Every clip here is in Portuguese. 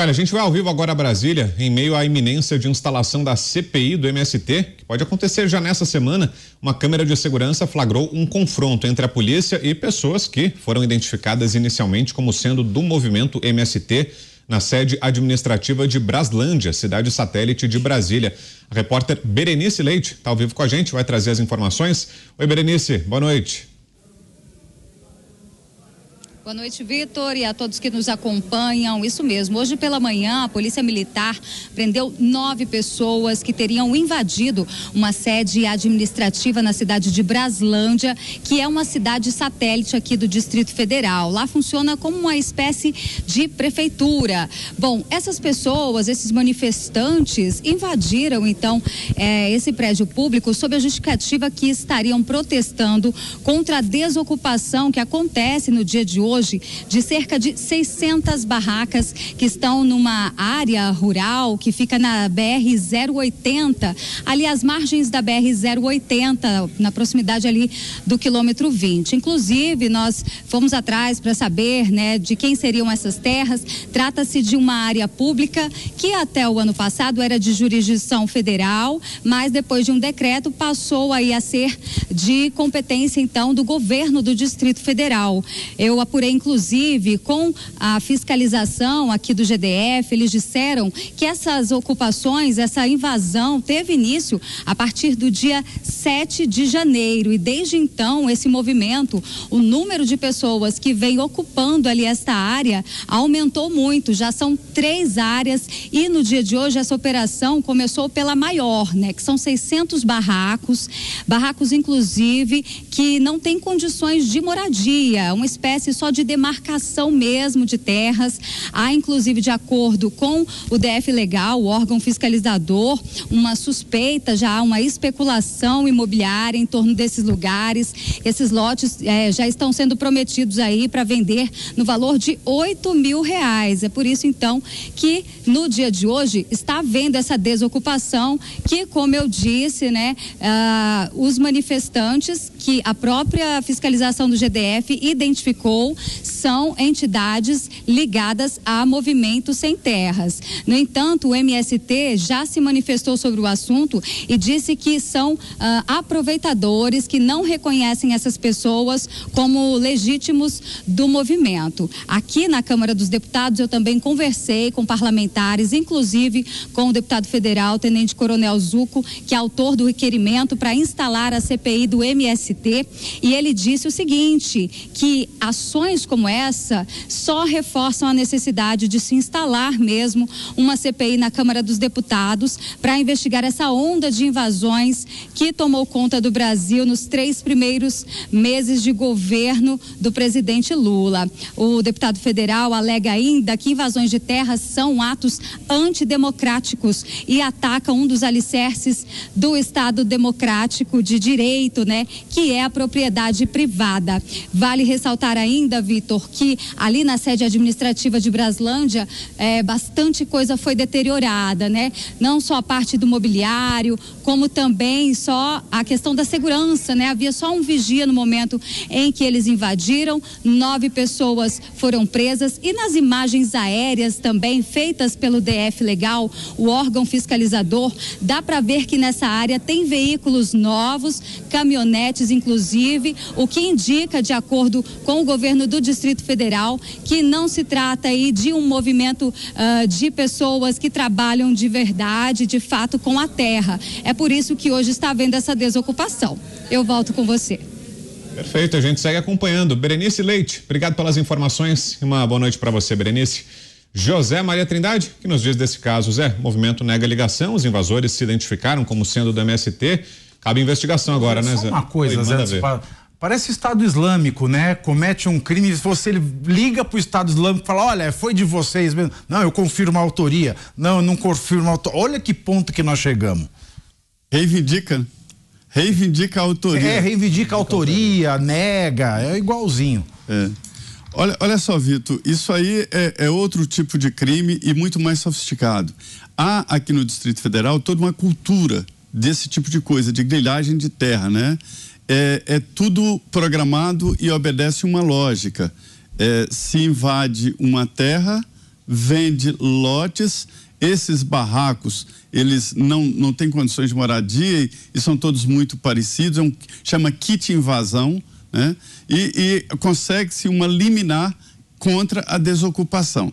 Cara, a gente vai ao vivo agora a Brasília, em meio à iminência de instalação da CPI do MST, que pode acontecer já nessa semana. Uma câmera de segurança flagrou um confronto entre a polícia e pessoas que foram identificadas inicialmente como sendo do movimento MST na sede administrativa de Braslândia, cidade satélite de Brasília. A repórter Berenice Leite está ao vivo com a gente, vai trazer as informações. Oi, Berenice, boa noite. Boa noite, Vitor, e a todos que nos acompanham. Isso mesmo. Hoje pela manhã, a Polícia Militar prendeu nove pessoas que teriam invadido uma sede administrativa na cidade de Braslândia, que é uma cidade satélite aqui do Distrito Federal. Lá funciona como uma espécie de prefeitura. Bom, essas pessoas, esses manifestantes, invadiram então é, esse prédio público sob a justificativa que estariam protestando contra a desocupação que acontece no dia de hoje hoje de cerca de 600 barracas que estão numa área rural que fica na BR 080, ali às margens da BR 080, na proximidade ali do quilômetro 20. Inclusive, nós fomos atrás para saber, né, de quem seriam essas terras. Trata-se de uma área pública que até o ano passado era de jurisdição federal, mas depois de um decreto passou aí a ser de competência então do governo do Distrito Federal. Eu apurei procurei, inclusive, com a fiscalização aqui do GDF, eles disseram que essas ocupações, essa invasão teve início a partir do dia 7 de janeiro. E desde então, esse movimento, o número de pessoas que vem ocupando ali esta área aumentou muito. Já são três áreas e no dia de hoje essa operação começou pela maior, né? Que são 600 barracos, barracos inclusive que não têm condições de moradia, uma espécie só de demarcação mesmo de terras. Há, inclusive, de acordo com o DF Legal, o órgão fiscalizador, uma suspeita, já há uma especulação imobiliária em torno desses lugares. Esses lotes é, já estão sendo prometidos aí para vender no valor de 8 mil reais. É por isso, então, que no dia de hoje está havendo essa desocupação que, como eu disse, né, ah, os manifestantes que a própria fiscalização do GDF identificou são entidades ligadas a movimentos sem terras. No entanto, o MST já se manifestou sobre o assunto e disse que são ah, aproveitadores que não reconhecem essas pessoas como legítimos do movimento. Aqui na Câmara dos Deputados, eu também conversei com parlamentares, inclusive com o deputado federal, Tenente Coronel Zuco, que é autor do requerimento para instalar a CPI do MST, e ele disse o seguinte: que ações Ações como essa só reforçam a necessidade de se instalar mesmo uma CPI na Câmara dos Deputados para investigar essa onda de invasões que tomou conta do Brasil nos três primeiros meses de governo do presidente Lula. O deputado federal alega ainda que invasões de terras são atos antidemocráticos e ataca um dos alicerces do Estado democrático de direito, né, que é a propriedade privada. Vale ressaltar ainda Vitor, que ali na sede administrativa de Braslândia, é, bastante coisa foi deteriorada, né? Não só a parte do mobiliário, como também só a questão da segurança, né? Havia só um vigia no momento em que eles invadiram, nove pessoas foram presas e nas imagens aéreas também feitas pelo DF Legal, o órgão fiscalizador, dá para ver que nessa área tem veículos novos, caminhonetes inclusive, o que indica, de acordo com o governo do Distrito Federal, que não se trata aí de um movimento uh, de pessoas que trabalham de verdade, de fato, com a terra. É por isso que hoje está havendo essa desocupação. Eu volto com você. Perfeito, a gente segue acompanhando. Berenice Leite, obrigado pelas informações. Uma boa noite para você, Berenice. José Maria Trindade, que nos diz desse caso, Zé, o movimento nega ligação, os invasores se identificaram como sendo do MST. Cabe investigação agora, né, Só né, Zé? Uma coisa, Oi, Zé, Parece Estado Islâmico, né? Comete um crime, você liga para o Estado Islâmico e fala: olha, foi de vocês mesmo. Não, eu confirmo a autoria. Não, eu não confirmo a autoria. Olha que ponto que nós chegamos. Reivindica. Reivindica a autoria. É, reivindica a autoria, nega, é igualzinho. É. Olha, olha só, Vitor, isso aí é, é, outro tipo de crime e muito mais sofisticado. Há aqui no Distrito Federal toda uma cultura desse tipo de coisa, de grilhagem de terra, né? é, é tudo programado e obedece uma lógica. É, se invade uma terra, vende lotes, esses barracos, eles não, não têm condições de moradia e, e são todos muito parecidos, é um, chama kit invasão, né? e, e consegue-se uma liminar contra a desocupação.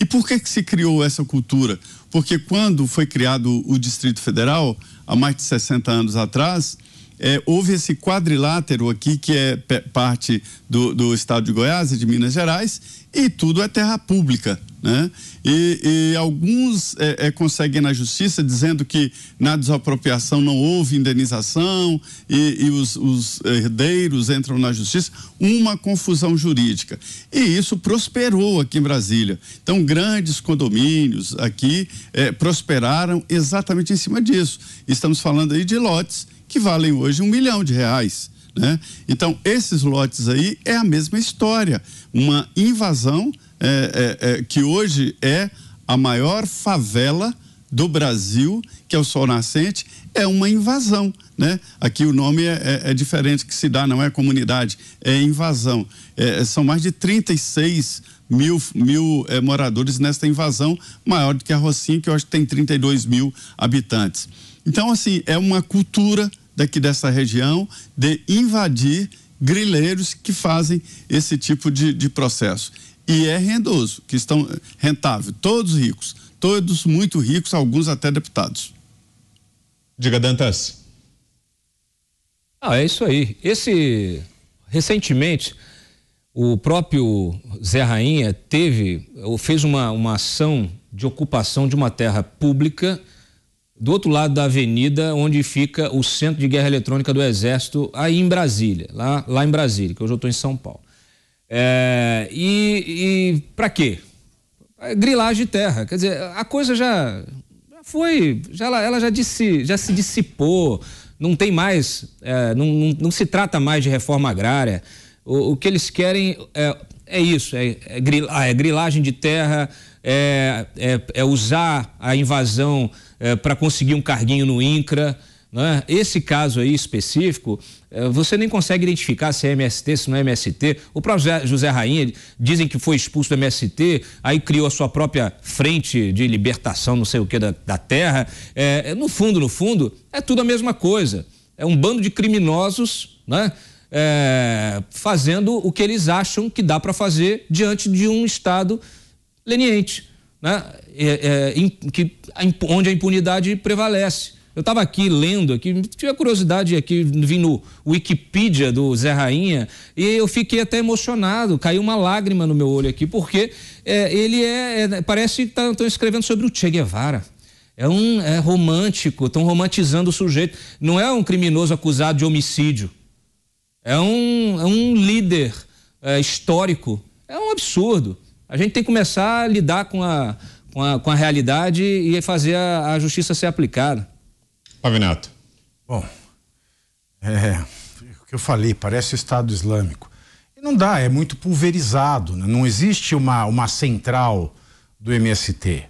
E por que, que se criou essa cultura? Porque quando foi criado o Distrito Federal, há mais de 60 anos atrás, é, houve esse quadrilátero aqui, que é parte do, do estado de Goiás e de Minas Gerais, e tudo é terra pública. Né? E, e alguns é, é, conseguem na justiça dizendo que na desapropriação não houve indenização e, e os, os, herdeiros entram na justiça, uma confusão jurídica. E isso prosperou aqui em Brasília. Então, grandes condomínios aqui é, prosperaram exatamente em cima disso. Estamos falando aí de lotes que valem hoje um milhão de reais. Né? Então, esses lotes aí é a mesma história. Uma invasão é, é, é, que hoje é a maior favela do Brasil, que é o Sol Nascente, é uma invasão. Né? Aqui o nome é, é, é diferente que se dá, não é comunidade, é invasão. É, são mais de 36 mil, mil moradores nesta invasão, maior do que a Rocinha, que eu que tem 32 mil habitantes. Então, assim, é uma cultura daqui dessa região de invadir grileiros que fazem esse tipo de, de processo. E é rendoso, que estão eh, rentável, todos ricos, todos muito ricos, alguns até deputados. Diga, Dantas. Ah, é isso aí. Esse, recentemente, o próprio Zé Rainha teve, ou fez uma, uma ação de ocupação de uma terra pública do outro lado da avenida, onde fica o Centro de Guerra Eletrônica do Exército, aí em Brasília, lá, lá em Brasília, que hoje eu estou em São Paulo. É, e e para quê? É grilagem de terra. Quer dizer, a coisa já, já foi, já, ela já, disse, já se dissipou, não tem mais, é, não, não, não, se trata mais de reforma agrária. O, o que eles querem é, é isso, é, é, ah, é grilagem de terra, é, é, é usar a invasão é, eh, para conseguir um carguinho no INCRA. Né? Esse caso aí específico, é, você nem consegue identificar se é MST, se não é MST. O próprio José Rainha dizem que foi expulso do MST, aí criou a sua própria frente de libertação, não sei o que, da, da terra. É, no fundo, no fundo, é tudo a mesma coisa. É um bando de criminosos, né? É, fazendo o que eles acham que dá para fazer diante de um Estado leniente né, é, é, em, que, onde a impunidade prevalece. Eu estava aqui lendo, aqui, tive a curiosidade aqui, vim no Wikipedia do Zé Rainha e eu fiquei até emocionado, caiu uma lágrima no meu olho aqui, porque é, ele é, é parece que estão tá, escrevendo sobre o Che Guevara. É um é romântico, estão romantizando o sujeito. Não é um criminoso acusado de homicídio. É um, é um líder é, histórico. É um absurdo. A gente tem que começar a lidar com a, com a, com a realidade e fazer a, a justiça ser aplicada. Pavinato. Bom, é, o que eu falei, parece o Estado Islâmico. E não dá, é muito pulverizado. Né? Não existe uma, uma central do MST.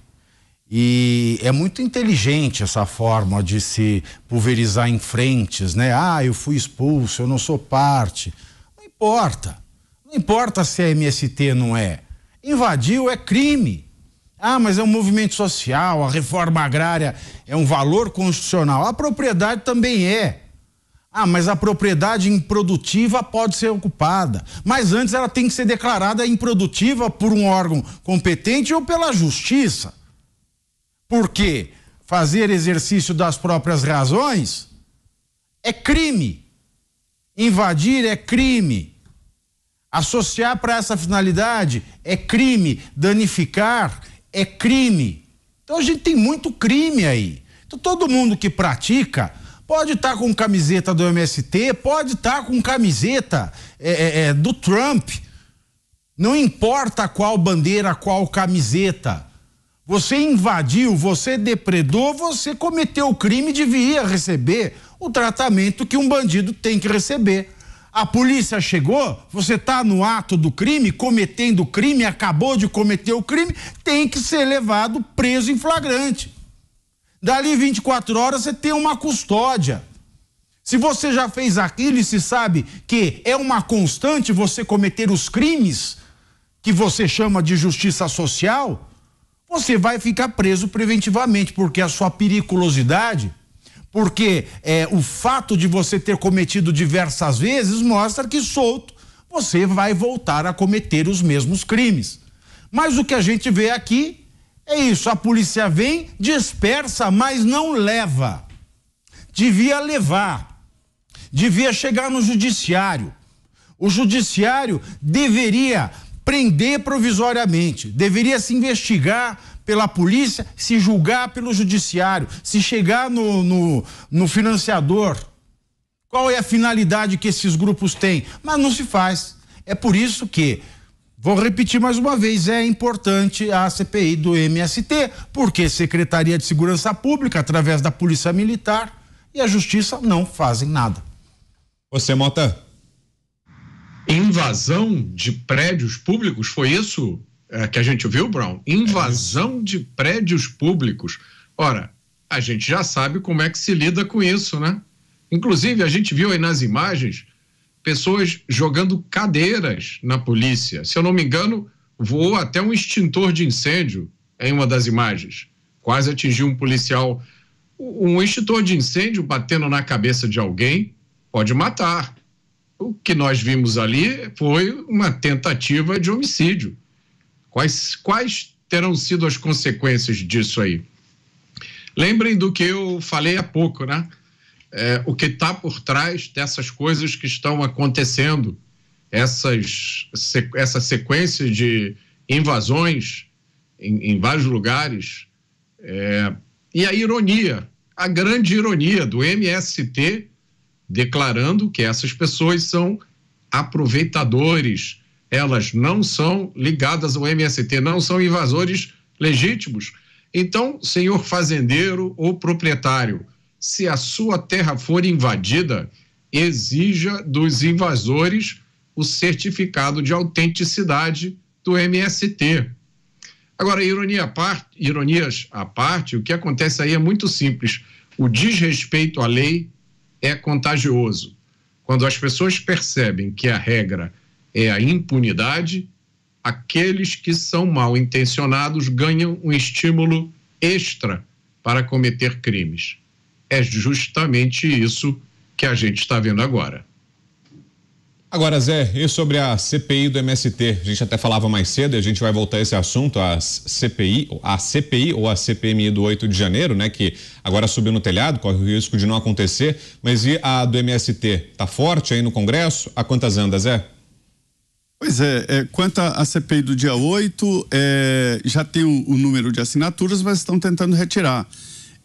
E é muito inteligente essa forma de se pulverizar em frentes, né? Ah, eu fui expulso, eu não sou parte. Não importa. Não importa se é MST não é. Invadiu é crime. Ah, mas é um movimento social, a reforma agrária é um valor constitucional. A propriedade também é. Ah, mas a propriedade improdutiva pode ser ocupada. Mas antes ela tem que ser declarada improdutiva por um órgão competente ou pela justiça. Porque fazer exercício das próprias razões é crime. Invadir é crime. Associar para essa finalidade é crime, danificar é crime. Então a gente tem muito crime aí. Então todo mundo que pratica pode estar tá com camiseta do MST, pode estar tá com camiseta é, é, é, do Trump. Não importa qual bandeira, qual camiseta. Você invadiu, você depredou, você cometeu o crime e devia receber o tratamento que um bandido tem que receber a polícia chegou, você está no ato do crime, cometendo o crime, acabou de cometer o crime, tem que ser levado preso em flagrante. Dali 24 horas você tem uma custódia. Se você já fez aquilo e se sabe que é uma constante você cometer os crimes que você chama de justiça social, você vai ficar preso preventivamente, porque a sua periculosidade porque é, o fato de você ter cometido diversas vezes mostra que solto você vai voltar a cometer os mesmos crimes. Mas o que a gente vê aqui é isso: a polícia vem, dispersa, mas não leva. Devia levar, devia chegar no judiciário. O judiciário deveria prender provisoriamente, deveria se investigar pela polícia, se julgar pelo judiciário, se chegar no, no, no financiador. Qual é a finalidade que esses grupos têm? Mas não se faz. É por isso que Vou repetir mais uma vez, é importante a CPI do MST, porque Secretaria de Segurança Pública, através da Polícia Militar e a Justiça não fazem nada. Você, Mota? Invasão de prédios públicos, foi isso? é, que a gente viu, Brown, invasão é. de prédios públicos. Ora, a gente já sabe como é que se lida com isso, né? Inclusive, a gente viu aí nas imagens pessoas jogando cadeiras na polícia. Se eu não me engano, voou até um extintor de incêndio em uma das imagens. Quase atingiu um policial. Um extintor de incêndio batendo na cabeça de alguém pode matar. O que nós vimos ali foi uma tentativa de homicídio. Quais, quais terão sido as consequências disso aí? Lembrem do que eu falei há pouco, né? É, o que está por trás dessas coisas que estão acontecendo, essas, essa sequência de invasões em, em vários lugares. É, e a ironia, a grande ironia do MST declarando que essas pessoas são aproveitadores, elas não são ligadas ao MST, não são invasores legítimos. Então, senhor fazendeiro ou proprietário, se a sua terra for invadida, exija dos invasores o certificado de autenticidade do MST. Agora, ironia à parte, ironias à parte, o que acontece aí é muito simples. O desrespeito à lei é contagioso. Quando as pessoas percebem que a regra é a impunidade, aqueles que são mal intencionados ganham um estímulo extra para cometer crimes. É justamente isso que a gente está vendo agora. Agora, Zé, e sobre a CPI do MST? A gente até falava mais cedo e a gente vai voltar a esse assunto, a CPI, a CPI ou a CPMI do 8 de janeiro, né? Que agora subiu no telhado, corre o risco de não acontecer. Mas e a do MST? Tá forte aí no Congresso? A quantas andas, Zé? Pois é, é, quanto à CPI do dia 8, é, já tem o, o, número de assinaturas, mas estão tentando retirar.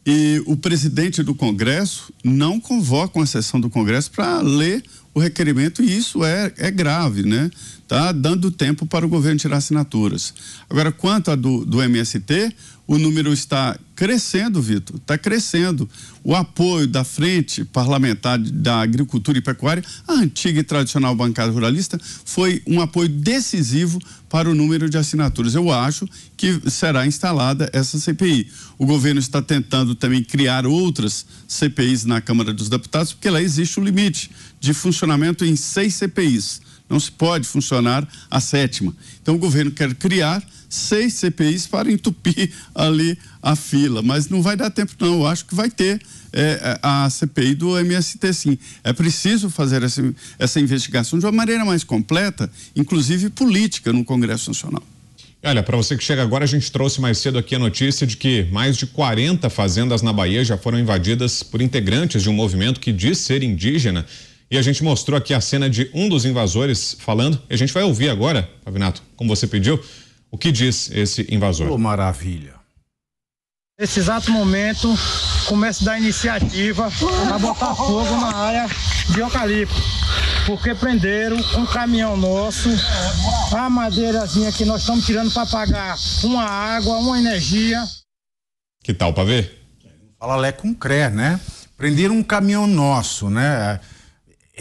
E o presidente do Congresso não convoca uma sessão do Congresso para ler o requerimento, e isso é, é grave, né? Tá dando tempo para o governo tirar assinaturas. Agora, quanto à do, do MST, o número está crescendo, Vitor, está crescendo. O apoio da Frente Parlamentar da Agricultura e Pecuária, a antiga e tradicional bancada ruralista, foi um apoio decisivo para o número de assinaturas. Eu acho que será instalada essa CPI. O governo está tentando também criar outras CPIs na Câmara dos Deputados, porque lá existe um limite de funcionamento em seis CPIs. Não se pode funcionar a sétima. Então o governo quer criar seis CPIs para entupir ali a fila, mas não vai dar tempo não. Eu acho que vai ter é, a CPI do MST sim. É preciso fazer essa, essa investigação de uma maneira mais completa, inclusive política, no Congresso Nacional. Olha, para você que chega agora, a gente trouxe mais cedo aqui a notícia de que mais de 40 fazendas na Bahia já foram invadidas por integrantes de um movimento que diz ser indígena e a gente mostrou aqui a cena de um dos invasores falando. E a gente vai ouvir agora, Pavinato, como você pediu, o que diz esse invasor. Oh, maravilha. Nesse exato momento, começo da iniciativa para botar fogo na área de eucalipto. Porque prenderam um caminhão nosso, a madeirazinha que nós estamos tirando para pagar uma água, uma energia. Que tal, ver? Fala Lé com cré, né? Prenderam um caminhão nosso, né?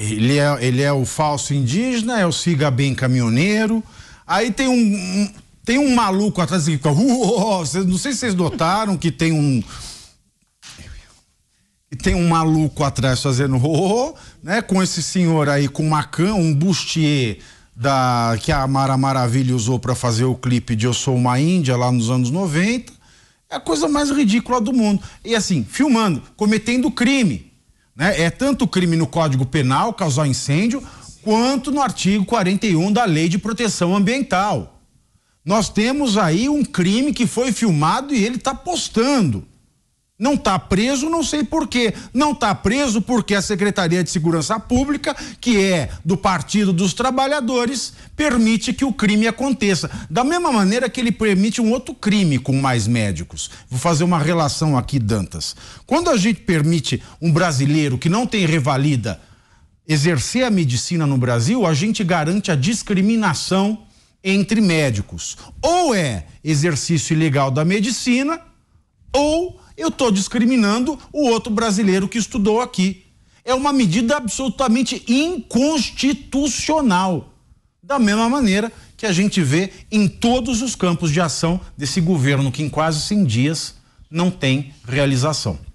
Ele é, ele é o falso indígena, é o siga bem caminhoneiro. Aí tem um, tem um maluco atrás que fica. Uou, não sei se vocês notaram que tem um. Tem um maluco atrás fazendo ro, né? Com esse senhor aí com uma can, um bustier da que a Mara Maravilha usou para fazer o clipe de Eu Sou uma Índia lá nos anos 90. É a coisa mais ridícula do mundo. E assim, filmando, cometendo crime. Né? É tanto crime no Código Penal causar incêndio, quanto no artigo 41 da Lei de Proteção Ambiental. Nós temos aí um crime que foi filmado e ele está postando. Não está preso, não sei por quê. Não está preso porque a Secretaria de Segurança Pública, que é do Partido dos Trabalhadores, permite que o crime aconteça. Da mesma maneira que ele permite um outro crime com mais médicos. Vou fazer uma relação aqui, Dantas. Quando a gente permite um brasileiro que não tem revalida exercer a medicina no Brasil, a gente garante a discriminação entre médicos. Ou é exercício ilegal da medicina, ou eu estou discriminando o outro brasileiro que estudou aqui. É uma medida absolutamente inconstitucional. Da mesma maneira que a gente vê em todos os campos de ação desse governo que em quase 100 dias não tem realização.